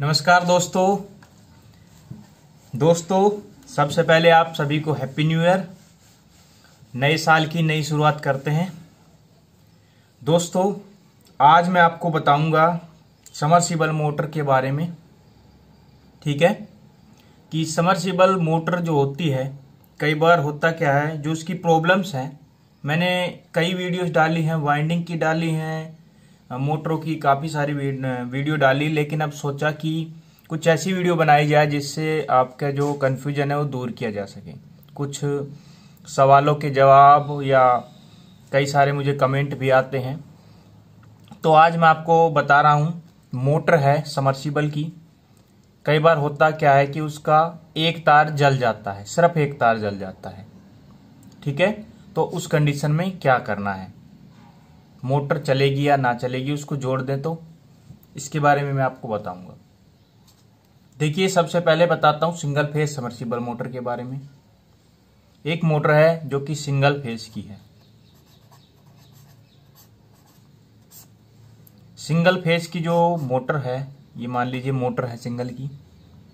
नमस्कार दोस्तों दोस्तों सबसे पहले आप सभी को हैप्पी न्यू ईयर नए साल की नई शुरुआत करते हैं दोस्तों आज मैं आपको बताऊंगा समरसिबल मोटर के बारे में ठीक है कि समरसिबल मोटर जो होती है कई बार होता क्या है जो उसकी प्रॉब्लम्स हैं मैंने कई वीडियोस डाली हैं वाइंडिंग की डाली हैं मोटरों की काफ़ी सारी वीडियो डाली लेकिन अब सोचा कि कुछ ऐसी वीडियो बनाई जाए जिससे आपका जो कन्फ्यूजन है वो दूर किया जा सके कुछ सवालों के जवाब या कई सारे मुझे कमेंट भी आते हैं तो आज मैं आपको बता रहा हूँ मोटर है समर्सिबल की कई बार होता क्या है कि उसका एक तार जल जाता है सिर्फ एक तार जल जाता है ठीक है तो उस कंडीशन में क्या करना है मोटर चलेगी या ना चलेगी उसको जोड़ दें तो इसके बारे में मैं आपको बताऊंगा देखिए सबसे पहले बताता हूँ सिंगल फेज समर्सिबल मोटर के बारे में एक मोटर है जो कि सिंगल फेज की है सिंगल फेज की जो मोटर है ये मान लीजिए मोटर है सिंगल की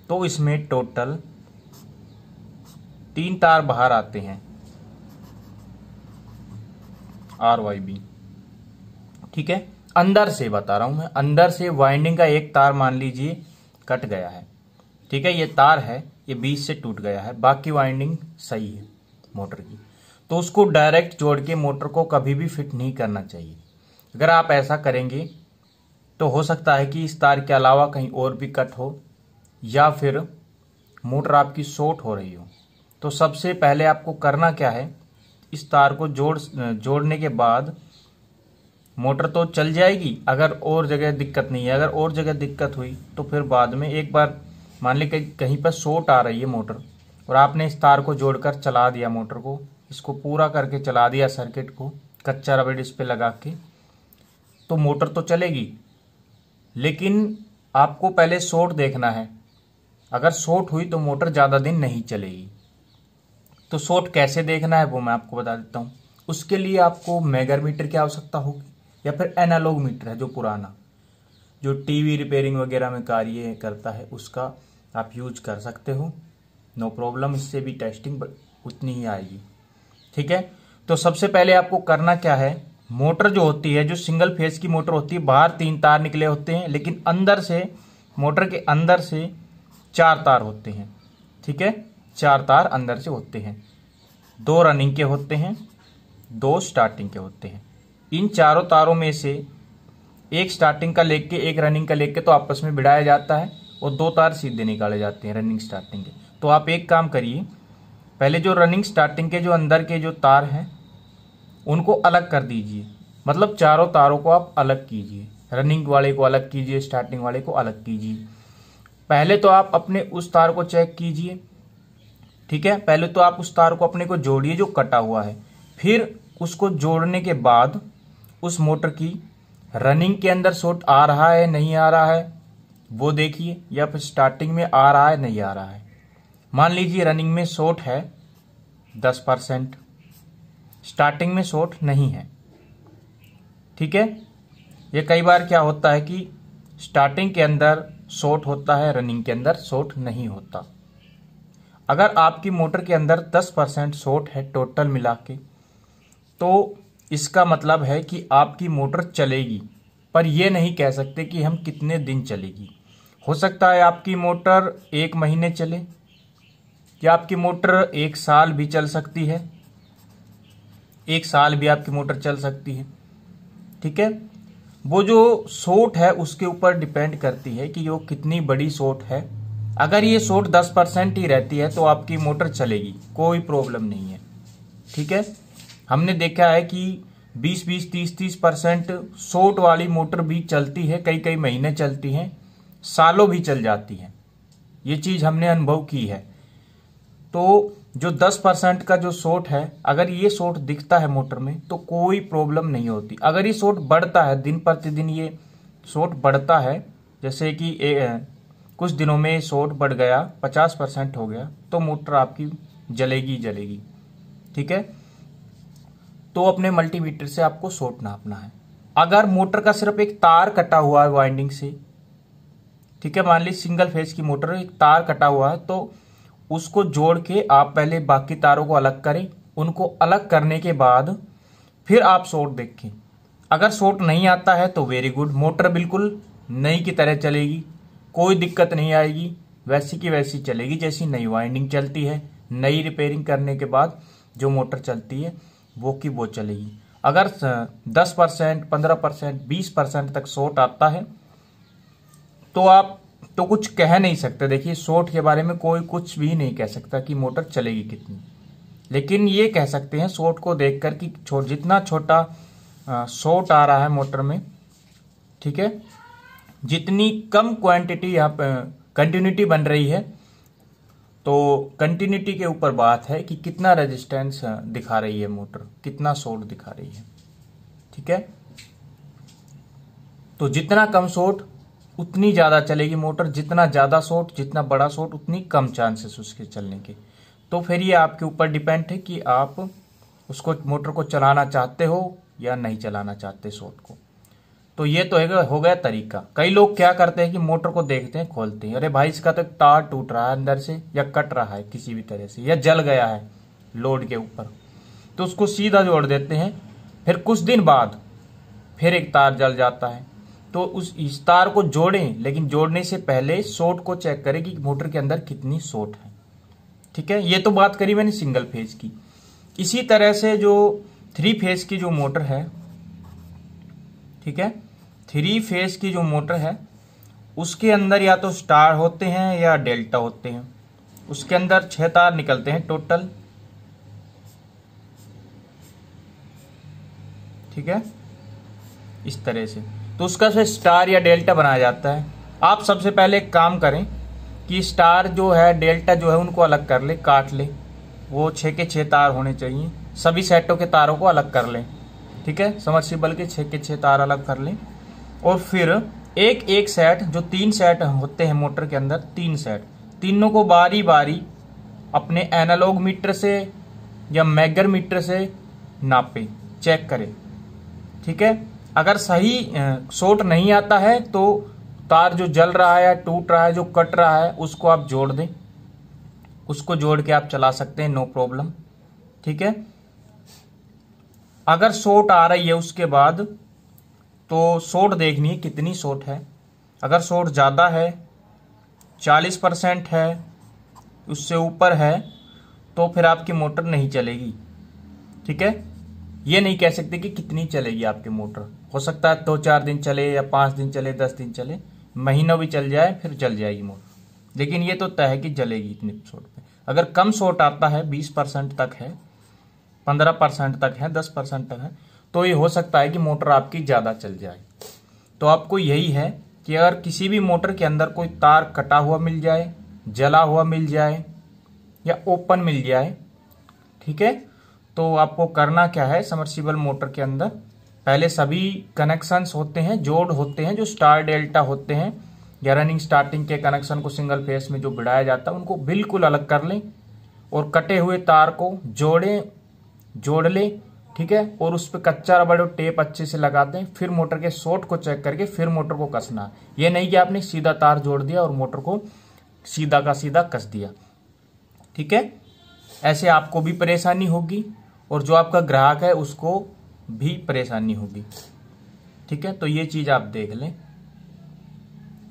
तो इसमें टोटल तीन तार बाहर आते हैं आर वाई बी ठीक है अंदर से बता रहा हूं मैं अंदर से वाइंडिंग का एक तार मान लीजिए कट गया है ठीक है ये तार है ये बीच से टूट गया है बाकी वाइंडिंग सही है मोटर की तो उसको डायरेक्ट जोड़ के मोटर को कभी भी फिट नहीं करना चाहिए अगर आप ऐसा करेंगे तो हो सकता है कि इस तार के अलावा कहीं और भी कट हो या फिर मोटर आपकी शॉर्ट हो रही हो तो सबसे पहले आपको करना क्या है इस तार को जोड़ जोड़ने के बाद मोटर तो चल जाएगी अगर और जगह दिक्कत नहीं है अगर और जगह दिक्कत हुई तो फिर बाद में एक बार मान ली कहीं कहीं पर शॉर्ट आ रही है मोटर और आपने इस तार को जोड़कर चला दिया मोटर को इसको पूरा करके चला दिया सर्किट को कच्चा रबड़ इस पर लगा के तो मोटर तो चलेगी लेकिन आपको पहले शॉर्ट देखना है अगर शॉर्ट हुई तो मोटर ज़्यादा दिन नहीं चलेगी तो शॉर्ट कैसे देखना है वो मैं आपको बता देता हूँ उसके लिए आपको मेगामीटर की आवश्यकता होगी या फिर एनालॉग मीटर है जो पुराना जो टीवी रिपेयरिंग वगैरह में कार्य करता है उसका आप यूज कर सकते हो नो प्रॉब्लम इससे भी टेस्टिंग उतनी ही आएगी ठीक है तो सबसे पहले आपको करना क्या है मोटर जो होती है जो सिंगल फेज की मोटर होती है बाहर तीन तार निकले होते हैं लेकिन अंदर से मोटर के अंदर से चार तार होते हैं ठीक है चार तार अंदर से होते हैं दो रनिंग के होते हैं दो स्टार्टिंग के होते हैं इन चारों तारों में से एक स्टार्टिंग का लेग के एक रनिंग का लेग के तो आपस में भिड़ाया जाता है और दो तार सीधे निकाले जाते हैं रनिंग स्टार्टिंग के तो आप एक काम करिए पहले जो रनिंग स्टार्टिंग के जो अंदर के जो तार हैं उनको अलग कर दीजिए मतलब चारों तारों को आप अलग कीजिए रनिंग वाले को अलग कीजिए स्टार्टिंग वाले को अलग कीजिए पहले तो आप अपने उस तार को चेक कीजिए ठीक है पहले तो आप उस तार को अपने को जोड़िए जो कटा हुआ है फिर उसको जोड़ने के बाद उस मोटर की रनिंग के अंदर शॉर्ट आ रहा है नहीं आ रहा है वो देखिए या फिर स्टार्टिंग में आ रहा है नहीं आ रहा है मान लीजिए रनिंग में शॉर्ट है दस परसेंट स्टार्टिंग में शॉट नहीं है ठीक है ये कई बार क्या होता है कि स्टार्टिंग के अंदर शॉर्ट होता है रनिंग के अंदर शॉर्ट नहीं होता अगर आपकी मोटर के अंदर 10 परसेंट शॉर्ट है टोटल मिला के तो इसका मतलब है कि आपकी मोटर चलेगी पर यह नहीं कह सकते कि हम कितने दिन चलेगी हो सकता है आपकी मोटर एक महीने चले या आपकी मोटर एक साल भी चल सकती है एक साल भी आपकी मोटर चल सकती है ठीक है वो जो सोट है उसके ऊपर डिपेंड करती है कि वो कितनी बड़ी सोट है अगर ये सोट दस परसेंट ही रहती है तो आपकी मोटर चलेगी कोई प्रॉब्लम नहीं है ठीक है हमने देखा है कि 20 20 30 30 परसेंट शोट वाली मोटर भी चलती है कई कई महीने चलती हैं सालों भी चल जाती हैं ये चीज़ हमने अनुभव की है तो जो 10 परसेंट का जो शोट है अगर ये शोट दिखता है मोटर में तो कोई प्रॉब्लम नहीं होती अगर ये शोट बढ़ता है दिन प्रतिदिन ये शोट बढ़ता है जैसे कि ए, कुछ दिनों में शोट बढ़ गया 50 परसेंट हो गया तो मोटर आपकी जलेगी जलेगी ठीक है तो अपने मल्टीमीटर से आपको शॉर्ट नापना है अगर मोटर का सिर्फ एक तार कटा हुआ है वाइंडिंग से ठीक है मान लीजिए सिंगल फेज की मोटर एक तार कटा हुआ है तो उसको जोड़ के आप पहले बाकी तारों को अलग करें उनको अलग करने के बाद फिर आप शॉर्ट देखें अगर शॉर्ट नहीं आता है तो वेरी गुड मोटर बिल्कुल नई की तरह चलेगी कोई दिक्कत नहीं आएगी वैसी की वैसी चलेगी जैसी नई वाइंडिंग चलती है नई रिपेयरिंग करने के बाद जो मोटर चलती है वो की वो चलेगी अगर दस परसेंट पंद्रह परसेंट बीस परसेंट तक शॉर्ट आता है तो आप तो कुछ कह नहीं सकते देखिए शॉर्ट के बारे में कोई कुछ भी नहीं कह सकता कि मोटर चलेगी कितनी लेकिन ये कह सकते हैं शॉर्ट को देख कर कि छो, जितना छोटा शॉर्ट आ रहा है मोटर में ठीक है जितनी कम क्वांटिटी यहाँ कंटिन्यूटी बन रही है तो कंटिन्यूटी के ऊपर बात है कि कितना रेजिस्टेंस दिखा रही है मोटर कितना शोट दिखा रही है ठीक है तो जितना कम शोट उतनी ज़्यादा चलेगी मोटर जितना ज़्यादा शोट जितना बड़ा शोर्ट उतनी कम चांसेस उसके चलने के तो फिर ये आपके ऊपर डिपेंड है कि आप उसको मोटर को चलाना चाहते हो या नहीं चलाना चाहते शोर्ट को तो ये तो है हो गया तरीका कई लोग क्या करते हैं कि मोटर को देखते हैं खोलते हैं अरे भाई इसका तो तार टूट रहा है अंदर से या कट रहा है किसी भी तरह से या जल गया है लोड के ऊपर तो उसको सीधा जोड़ देते हैं फिर कुछ दिन बाद फिर एक तार जल जाता है तो उस इस तार को जोड़ें लेकिन जोड़ने से पहले शोट को चेक करें कि मोटर के अंदर कितनी शोट है ठीक है ये तो बात करी मैंने सिंगल फेज की इसी तरह से जो थ्री फेज की जो मोटर है ठीक है थ्री फेज की जो मोटर है उसके अंदर या तो स्टार होते हैं या डेल्टा होते हैं उसके अंदर छह तार निकलते हैं टोटल ठीक है इस तरह से तो उसका से स्टार या डेल्टा बनाया जाता है आप सबसे पहले एक काम करें कि स्टार जो है डेल्टा जो है उनको अलग कर ले काट ले वो छः के छः तार होने चाहिए सभी सेटों के तारों को अलग कर लें ठीक है समरसिबल के छः के छः तार अलग कर लें और फिर एक एक सेट जो तीन सेट होते हैं मोटर के अंदर तीन सेट तीनों को बारी बारी अपने एनालॉग मीटर से या मैगर मीटर से नापें चेक करें ठीक है अगर सही शॉट नहीं आता है तो तार जो जल रहा है टूट रहा है जो कट रहा है उसको आप जोड़ दें उसको जोड़ के आप चला सकते हैं नो प्रॉब्लम ठीक है अगर शॉर्ट आ रही है उसके बाद तो शॉर्ट देखनी है कितनी शॉर्ट है अगर शॉर्ट ज़्यादा है चालीस परसेंट है उससे ऊपर है तो फिर आपकी मोटर नहीं चलेगी ठीक है ये नहीं कह सकते कि कितनी चलेगी आपकी मोटर हो सकता है दो चार दिन चले या पाँच दिन चले दस दिन चले महीनों भी चल जाए फिर चल जाएगी मोटर लेकिन ये तो तय है कि जलेगी इतनी शॉर्ट पर अगर कम शॉर्ट आता है बीस परसेंट तक है पंद्रह परसेंट तक है दस परसेंट तक है तो ये हो सकता है कि मोटर आपकी ज़्यादा चल जाए तो आपको यही है कि अगर किसी भी मोटर के अंदर कोई तार कटा हुआ मिल जाए जला हुआ मिल जाए या ओपन मिल जाए ठीक है तो आपको करना क्या है समरसीबल मोटर के अंदर पहले सभी कनेक्शंस होते हैं जोड़ होते हैं जो स्टार डेल्टा होते हैं या रनिंग स्टार्टिंग के कनेक्शन को सिंगल फेस में जो बिड़ाया जाता है उनको बिल्कुल अलग कर लें और कटे हुए तार को जोड़ें जोड़ लें ठीक है और उस पर कच्चा रबड़ और टेप अच्छे से लगा दें फिर मोटर के शॉर्ट को चेक करके फिर मोटर को कसना ये नहीं कि आपने सीधा तार जोड़ दिया और मोटर को सीधा का सीधा कस दिया ठीक है ऐसे आपको भी परेशानी होगी और जो आपका ग्राहक है उसको भी परेशानी होगी ठीक है तो ये चीज़ आप देख लें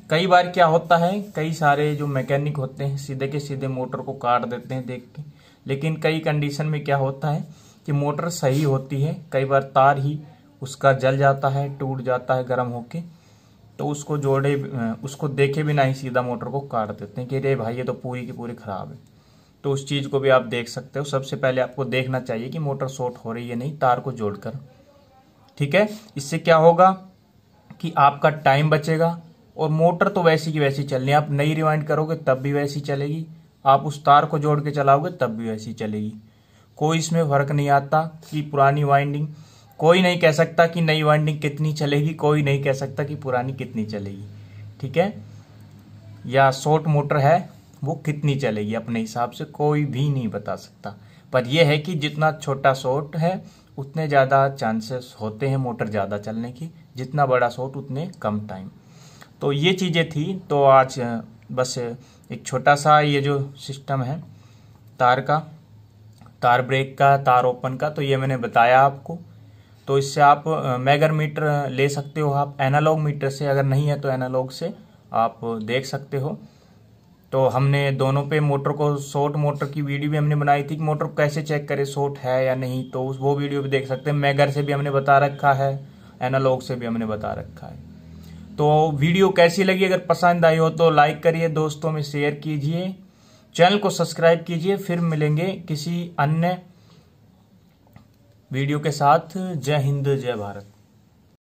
कई बार क्या होता है कई सारे जो मैकेनिक होते हैं सीधे के सीधे मोटर को काट देते हैं देख के लेकिन कई कंडीशन में क्या होता है कि मोटर सही होती है कई बार तार ही उसका जल जाता है टूट जाता है गर्म होके तो उसको जोड़े उसको देखे बिना ही सीधा मोटर को काट देते हैं कि अरे भाई ये तो पूरी की पूरी ख़राब है तो उस चीज़ को भी आप देख सकते हो सबसे पहले आपको देखना चाहिए कि मोटर शॉर्ट हो रही है नहीं तार को जोड़कर ठीक है इससे क्या होगा कि आपका टाइम बचेगा और मोटर तो वैसी की वैसी चलनी आप नई रिवाइंड करोगे तब भी वैसी चलेगी आप उस तार को जोड़ के चलाओगे तब भी वैसी चलेगी कोई इसमें फर्क नहीं आता कि पुरानी वाइंडिंग कोई नहीं कह सकता कि नई वाइंडिंग कितनी चलेगी कोई नहीं कह सकता कि पुरानी कितनी चलेगी ठीक है या शॉर्ट मोटर है वो कितनी चलेगी अपने हिसाब से कोई भी नहीं बता सकता पर यह है कि जितना छोटा शॉर्ट है उतने ज़्यादा चांसेस होते हैं मोटर ज़्यादा चलने की जितना बड़ा शॉर्ट उतने कम टाइम तो ये चीज़ें थी तो आज बस एक छोटा सा ये जो सिस्टम है तार का तार ब्रेक का तार ओपन का तो ये मैंने बताया आपको तो इससे आप मेगर मीटर ले सकते हो आप एनालॉग मीटर से अगर नहीं है तो एनालॉग से आप देख सकते हो तो हमने दोनों पे मोटर को शॉर्ट मोटर की वीडियो भी हमने बनाई थी कि मोटर को कैसे चेक करें शॉर्ट है या नहीं तो वो वीडियो भी देख सकते हैं मैगर से भी हमने बता रखा है एनालॉग से भी हमने बता रखा है तो वीडियो कैसी लगी अगर पसंद आई हो तो लाइक करिए दोस्तों में शेयर कीजिए चैनल को सब्सक्राइब कीजिए फिर मिलेंगे किसी अन्य वीडियो के साथ जय हिंद जय भारत